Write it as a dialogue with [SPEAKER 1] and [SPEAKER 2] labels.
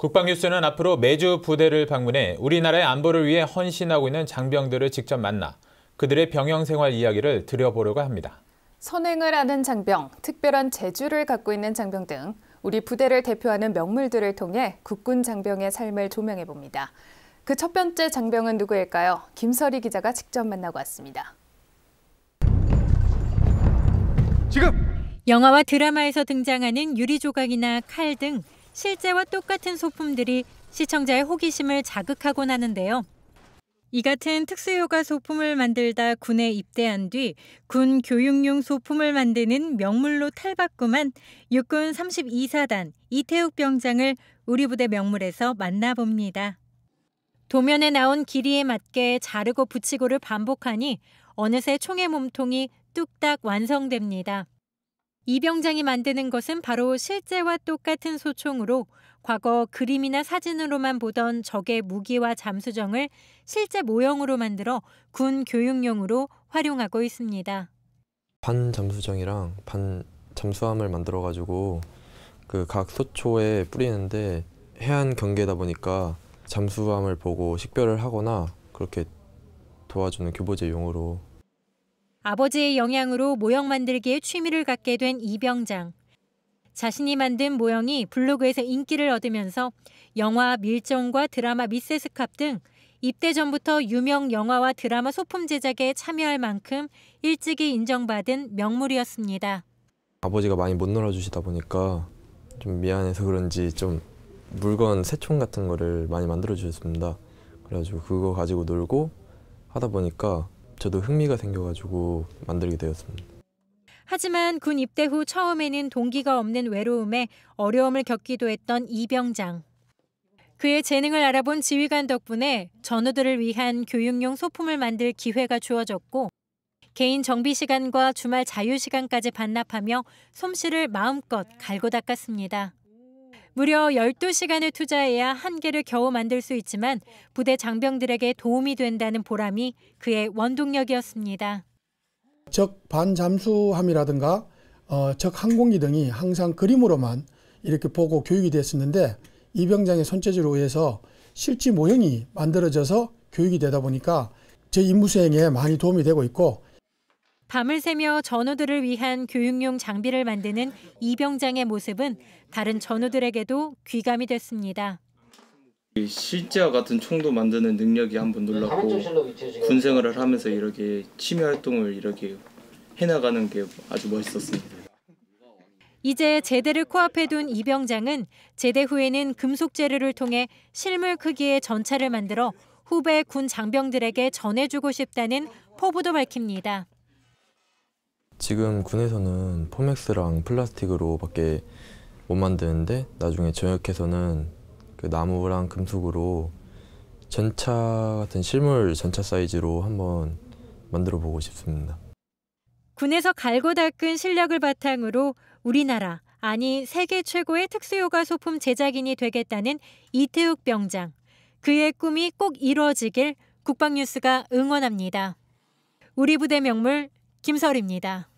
[SPEAKER 1] 국방뉴스는 앞으로 매주 부대를 방문해 우리나라의 안보를 위해 헌신하고 있는 장병들을 직접 만나 그들의 병영 생활 이야기를 들여보려고 합니다.
[SPEAKER 2] 선행을 하는 장병, 특별한 재주를 갖고 있는 장병 등 우리 부대를 대표하는 명물들을 통해 국군 장병의 삶을 조명해 봅니다. 그 첫 번째 장병은 누구일까요? 김설희 기자가 직접 만나고 왔습니다. 지금 영화와 드라마에서 등장하는 유리 조각이나 칼등 실제와 똑같은 소품들이 시청자의 호기심을 자극하곤 하는데요. 이 같은 특수효과 소품을 만들다 군에 입대한 뒤 군 교육용 소품을 만드는 명물로 탈바꿈한 육군 32사단 이태욱 병장을 우리 부대 명물에서 만나봅니다. 도면에 나온 길이에 맞게 자르고 붙이고를 반복하니 어느새 총의 몸통이 뚝딱 완성됩니다. 이병장이 만드는 것은 바로 실제와 똑같은 소총으로 과거 그림이나 사진으로만 보던 적의 무기와 잠수정을 실제 모형으로 만들어 군 교육용으로 활용하고 있습니다.
[SPEAKER 1] 반 잠수정이랑 반 잠수함을 만들어 가지고 그 각 소초에 뿌리는데 해안 경계다 보니까 잠수함을 보고 식별을 하거나 그렇게 도와주는 교보제 용으로
[SPEAKER 2] 아버지의 영향으로 모형 만들기에 취미를 갖게 된 이병장. 자신이 만든 모형이 블로그에서 인기를 얻으면서 영화 밀정과 드라마 미세스캅 등 입대 전부터 유명 영화와 드라마 소품 제작에 참여할 만큼 일찍이 인정받은 명물이었습니다.
[SPEAKER 1] 아버지가 많이 못 놀아주시다 보니까 좀 미안해서 그런지 좀 물건 세총 같은 거를 많이 만들어 주셨습니다. 그래가지고 그거 가지고 놀고 하다 보니까 저도 흥미가 생겨가지고 만들게 되었습니다.
[SPEAKER 2] 하지만 군 입대 후 처음에는 동기가 없는 외로움에 어려움을 겪기도 했던 이병장. 그의 재능을 알아본 지휘관 덕분에 전우들을 위한 교육용 소품을 만들 기회가 주어졌고 개인 정비 시간과 주말 자유 시간까지 반납하며 솜씨를 마음껏 갈고 닦았습니다. 무려 12시간을 투자해야 한 개를 겨우 만들 수 있지만 부대 장병들에게 도움이 된다는 보람이 그의 원동력이었습니다.
[SPEAKER 1] 적 반잠수함이라든가 어, 적 항공기 등이 항상 그림으로만 이렇게 보고 교육이 됐었는데 이병장의 손재주로 의해서 실제 모형이 만들어져서 교육이 되다 보니까 제 임무 수행에 많이 도움이 되고 있고
[SPEAKER 2] 밤을 새며 전우들을 위한 교육용 장비를 만드는 이병장의 모습은 다른 전우들에게도 귀감이 됐습니다.
[SPEAKER 1] 실제와 같은 총도 만드는 능력이 한번 놀랐고 군 생활을 하면서 이렇게 취미 활동을 이렇게 해나가는 게 아주 멋있었습니다.
[SPEAKER 2] 이제 제대를 코앞에 둔 이병장은 제대 후에는 금속 재료를 통해 실물 크기의 전차를 만들어 후배 군 장병들에게 전해주고 싶다는 포부도 밝힙니다.
[SPEAKER 1] 지금 군에서는 포맥스랑 플라스틱으로밖에 못 만드는데 나중에 전역해서는 그 나무랑 금속으로 전차 같은 실물 전차 사이즈로 한번 만들어 보고
[SPEAKER 2] 싶습니다. 군에서 갈고 닦은 실력을 바탕으로 우리나라 아니 세계 최고의 특수요가 소품 제작인이 되겠다는 이태욱 병장. 그의 꿈이 꼭 이루어지길 국방뉴스가 응원합니다. 우리 부대 명물 김설입니다.